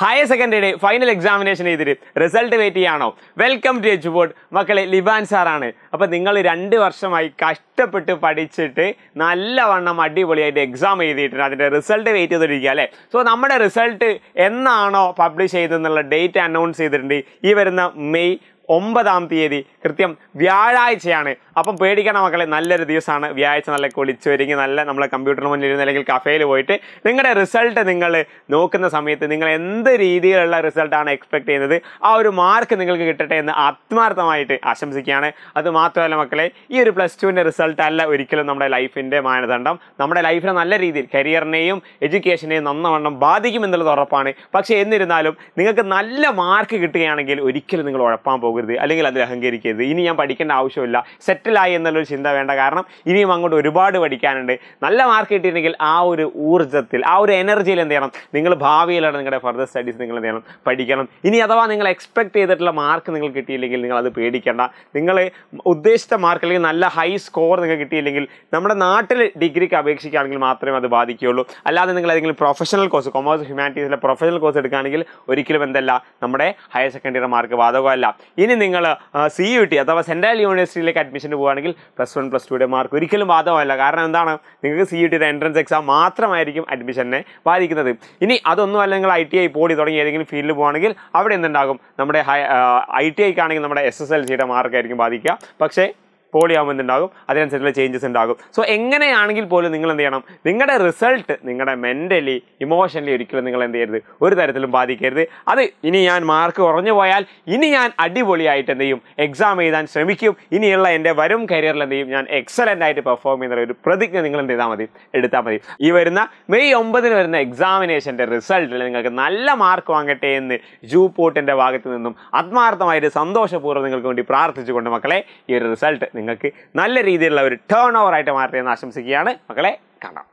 higher സെക്കൻഡറിയുടെ final examination ചെയ്തിട്ട് result wait ചെയ്യാണോ വെൽക്കം ടു എച്ച് ബോർഡ് മക്കളെ ലിബാൻ സാറാണ് അപ്പോൾ നിങ്ങൾ രണ്ട് വർഷമായി കഷ്ടപ്പെട്ട് പഠിച്ചിട്ട് നല്ലവണ്ണം അടിപൊളിയായിട്ട് എക്സാം എഴുതിയിട്ടുണ്ട് അതിൻ്റെ റിസൾട്ട് വെയിറ്റ് ചെയ്തിരിക്കുക അല്ലേ സോ നമ്മുടെ റിസൾട്ട് എന്നാണോ പബ്ലിഷ് ചെയ്തതെന്നുള്ള ഡേറ്റ് അനൗൺസ് ചെയ്തിട്ടുണ്ട് ഈ വരുന്ന മെയ് ഒമ്പതാം തീയതി കൃത്യം വ്യാഴാഴ്ചയാണ് അപ്പം പേടിക്കണം മക്കളെ നല്ലൊരു ദിവസമാണ് വ്യാഴാഴ്ച നല്ല കുളിച്ചൊരുങ്ങി നല്ല നമ്മളെ കമ്പ്യൂട്ടറിന് മുന്നിൽ ഇരുന്ന് അല്ലെങ്കിൽ കഫേയിൽ പോയിട്ട് നിങ്ങളുടെ റിസൾട്ട് നിങ്ങൾ നോക്കുന്ന സമയത്ത് നിങ്ങൾ എന്ത് രീതിയിലുള്ള റിസൾട്ടാണ് എക്സ്പെക്ട് ചെയ്യുന്നത് ആ ഒരു മാർക്ക് നിങ്ങൾക്ക് കിട്ടട്ടെ എന്ന് ആത്മാർത്ഥമായിട്ട് ആശംസിക്കുകയാണ് അത് മാത്രമല്ല മക്കളെ ഈ ഒരു പ്ലസ് ടുവിൻ്റെ റിസൾട്ട് അല്ല ഒരിക്കലും നമ്മുടെ ലൈഫിൻ്റെ മാനദണ്ഡം നമ്മുടെ ലൈഫിനെ നല്ല രീതിയിൽ കരിയറിനെയും എഡ്യൂക്കേഷനെയും നന്നവണ്ണം ബാധിക്കുമെന്നുള്ളത് ഉറപ്പാണ് പക്ഷേ എന്നിരുന്നാലും നിങ്ങൾക്ക് നല്ല മാർക്ക് കിട്ടുകയാണെങ്കിൽ ഒരിക്കലും നിങ്ങൾ ഉഴപ്പാൻ പോകും പോകരുത് അല്ലെങ്കിൽ അതിൽ അഹങ്കരിക്കരുത് ഇനി ഞാൻ പഠിക്കേണ്ട ആവശ്യമില്ല സെറ്റിലായി എന്നുള്ളൊരു ചിന്ത വേണ്ട കാരണം ഇനിയും അങ്ങോട്ട് ഒരുപാട് പഠിക്കാനുണ്ട് നല്ല മാർക്ക് കിട്ടിയിട്ടുണ്ടെങ്കിൽ ആ ഒരു ഊർജ്ജത്തിൽ ആ ഒരു എനർജിയിൽ എന്ത് ചെയ്യണം നിങ്ങൾ ഭാവിയിലാണ് നിങ്ങളുടെ ഫർദർ സ്റ്റഡീസ് നിങ്ങൾ എന്ത് പഠിക്കണം ഇനി അഥവാ നിങ്ങൾ എക്സ്പെക്ട് ചെയ്തിട്ടുള്ള മാർക്ക് നിങ്ങൾ കിട്ടിയില്ലെങ്കിൽ നിങ്ങൾ അത് പേടിക്കേണ്ട നിങ്ങൾ ഉദ്ദേശിച്ച മാർക്ക് അല്ലെങ്കിൽ നല്ല ഹൈ സ്കോർ നിങ്ങൾക്ക് കിട്ടിയില്ലെങ്കിൽ നമ്മുടെ നാട്ടിൽ ഡിഗ്രിക്ക് അപേക്ഷിക്കുകയാണെങ്കിൽ മാത്രമേ അത് ബാധിക്കുകയുള്ളൂ അല്ലാതെ നിങ്ങൾ ഏതെങ്കിലും പ്രൊഫഷണൽ കോഴ്സ് കൊമേഴ്സ് ഹ്യൂമാനിറ്റീസിലെ പ്രൊഫഷണൽ കോഴ്സ് എടുക്കുകയാണെങ്കിൽ ഒരിക്കലും എന്തല്ല നമ്മുടെ ഹയർ സെക്കൻഡറി മാർക്ക് ബാധകമല്ല ഇനി നിങ്ങൾ സി യു ടി അഥവാ സെൻട്രൽ യൂണിവേഴ്സിറ്റിയിലേക്ക് അഡ്മിഷന് പോവുകയാണെങ്കിൽ പ്ലസ് വൺ പ്ലസ് ടുയുടെ മാർക്ക് ഒരിക്കലും ബാധകമല്ല കാരണം എന്താണ് നിങ്ങൾക്ക് സി യു ടിയുടെ എൻട്രൻസ് എക്സാം മാത്രമായിരിക്കും അഡ്മിഷനെ ബാധിക്കുന്നത് ഇനി അതൊന്നുമല്ല നിങ്ങൾ ഐ ടി ഐ പോടി തുടങ്ങി ഏതെങ്കിലും ഫീൽഡിൽ പോവുകയാണെങ്കിൽ അവിടെ എന്തുണ്ടാകും നമ്മുടെ ഐ ടി ഐക്കാണെങ്കിൽ നമ്മുടെ എസ് എസ് എൽ സിയുടെ മാർക്കായിരിക്കും ബാധിക്കുക പക്ഷേ പോളിയാവുന്നുണ്ടാകും അതിനനുസരിച്ചുള്ള ചേഞ്ചസ് ഉണ്ടാകും സോ എങ്ങനെയാണെങ്കിൽ പോലും നിങ്ങൾ എന്ത് ചെയ്യണം നിങ്ങളുടെ റിസൾട്ട് നിങ്ങളുടെ മെൻ്റലി ഇമോഷനലി ഒരിക്കലും നിങ്ങൾ എന്ത് ചെയ്യരുത് ഒരു തരത്തിലും ബാധിക്കരുത് അത് ഇനി ഞാൻ മാർക്ക് കുറഞ്ഞു പോയാൽ ഇനി ഞാൻ അടിപൊളിയായിട്ട് എന്ത് ചെയ്യും എക്സാം എഴുതാൻ ശ്രമിക്കും ഇനിയുള്ള എൻ്റെ വരും കരിയറിൽ എന്ത് ചെയ്യും ഞാൻ എക്സലൻ്റ് ആയിട്ട് പെർഫോം ചെയ്യുന്ന ഒരു പ്രതിജ്ഞ നിങ്ങൾ എന്ത് ചെയ്താൽ മതി എടുത്താൽ മതി ഈ വരുന്ന മെയ് ഒമ്പതിന് വരുന്ന എക്സാമിനേഷൻ്റെ റിസൾട്ടിൽ നിങ്ങൾക്ക് നല്ല മാർക്ക് വാങ്ങട്ടെ എന്ന് ജൂ പോട്ടിൻ്റെ ഭാഗത്ത് നിന്നും ആത്മാർത്ഥമായിട്ട് സന്തോഷപൂർവ്വം നിങ്ങൾക്ക് വേണ്ടി പ്രാർത്ഥിച്ചുകൊണ്ട് മക്കളെ ഈ ഒരു റിസൾട്ട് നിങ്ങൾ നിങ്ങൾക്ക് നല്ല രീതിയിലുള്ള ഒരു ടേൺ ഓവറായിട്ട് മാറട്ടെ എന്ന് ആശംസിക്കുകയാണ് മക്കളെ കാണാം